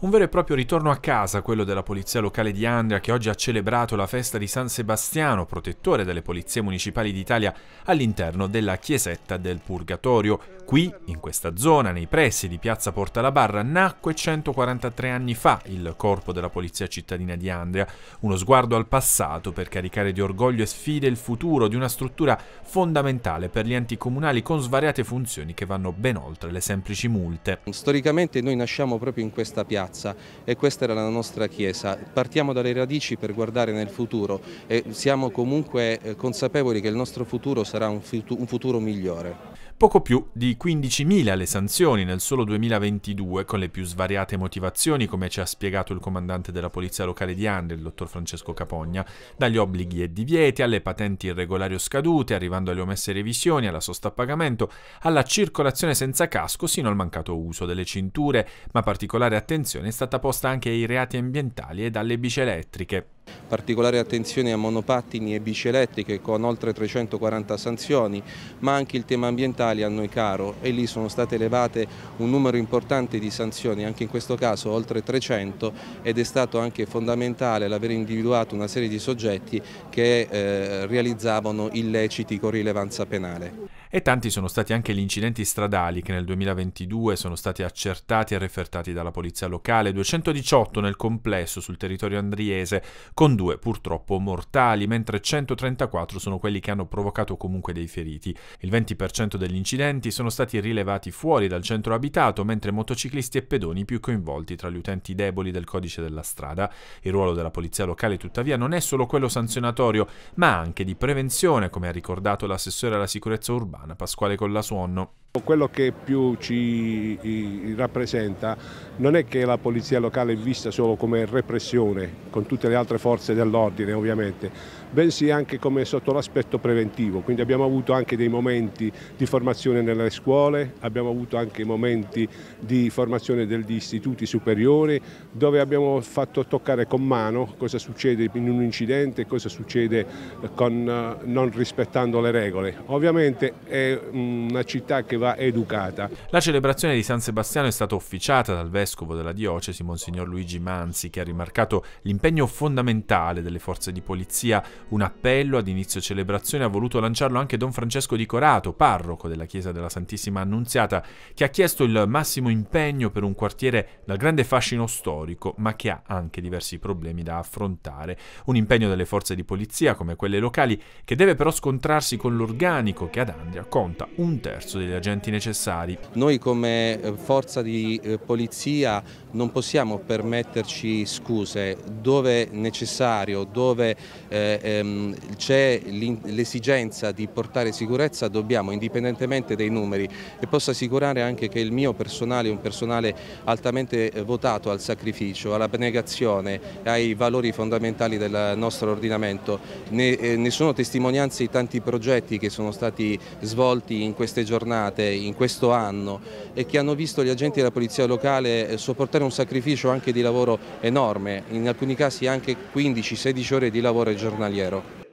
Un vero e proprio ritorno a casa quello della polizia locale di Andria che oggi ha celebrato la festa di San Sebastiano, protettore delle polizie municipali d'Italia, all'interno della chiesetta del Purgatorio. Qui, in questa zona, nei pressi di Piazza Porta la Barra, nacque 143 anni fa il corpo della polizia cittadina di Andria, uno sguardo al passato per caricare di orgoglio e sfide il futuro di una struttura fondamentale per gli enti comunali con svariate funzioni che vanno ben oltre le semplici multe. Storicamente noi nasciamo proprio in questa piazza piazza e questa era la nostra Chiesa. Partiamo dalle radici per guardare nel futuro e siamo comunque eh, consapevoli che il nostro futuro sarà un futuro migliore poco più di 15.000 le sanzioni nel solo 2022, con le più svariate motivazioni, come ci ha spiegato il comandante della polizia locale di Andre, il dottor Francesco Capogna, dagli obblighi e divieti alle patenti irregolari o scadute, arrivando alle omesse revisioni, alla sosta a pagamento, alla circolazione senza casco, sino al mancato uso delle cinture, ma particolare attenzione è stata posta anche ai reati ambientali e alle bici elettriche particolare attenzione a monopattini e bici elettriche con oltre 340 sanzioni, ma anche il tema ambientale a noi caro e lì sono state elevate un numero importante di sanzioni, anche in questo caso oltre 300 ed è stato anche fondamentale l'aver individuato una serie di soggetti che eh, realizzavano illeciti con rilevanza penale e tanti sono stati anche gli incidenti stradali che nel 2022 sono stati accertati e refertati dalla polizia locale, 218 nel complesso sul territorio andriese, con due purtroppo mortali, mentre 134 sono quelli che hanno provocato comunque dei feriti. Il 20% degli incidenti sono stati rilevati fuori dal centro abitato, mentre motociclisti e pedoni più coinvolti tra gli utenti deboli del codice della strada. Il ruolo della polizia locale tuttavia non è solo quello sanzionatorio, ma anche di prevenzione, come ha ricordato l'assessore alla sicurezza urbana Silvana, Pasquale Collasuonno quello che più ci rappresenta non è che la polizia locale è vista solo come repressione, con tutte le altre forze dell'ordine ovviamente, bensì anche come sotto l'aspetto preventivo, quindi abbiamo avuto anche dei momenti di formazione nelle scuole, abbiamo avuto anche momenti di formazione degli istituti superiori dove abbiamo fatto toccare con mano cosa succede in un incidente, cosa succede con, eh, non rispettando le regole. Ovviamente è mm, una città che va lingua educata. La celebrazione di San Sebastiano è stata officiata dal vescovo della diocesi, Monsignor Luigi Manzi, che ha rimarcato l'impegno fondamentale delle forze di polizia. Un appello ad inizio celebrazione ha voluto lanciarlo anche Don Francesco di Corato, parroco della Chiesa della Santissima Annunziata, che ha chiesto il massimo impegno per un quartiere dal grande fascino storico, ma che ha anche diversi problemi da affrontare. Un impegno delle forze di polizia, come quelle locali, che deve però scontrarsi con l'organico che ad Andria conta un terzo degli agenti agenti necessari. Noi come eh, forza di eh, polizia non possiamo permetterci scuse dove necessario, dove eh, ehm, c'è l'esigenza di portare sicurezza dobbiamo indipendentemente dai numeri e posso assicurare anche che il mio personale è un personale altamente votato al sacrificio, all'abnegazione, ai valori fondamentali del nostro ordinamento. Ne, eh, ne sono testimonianze i tanti progetti che sono stati svolti in queste giornate realizzate in questo anno e che hanno visto gli agenti della polizia locale eh, sopportare un sacrificio anche di lavoro enorme, in alcuni casi anche 15-16 ore di lavoro giornaliero.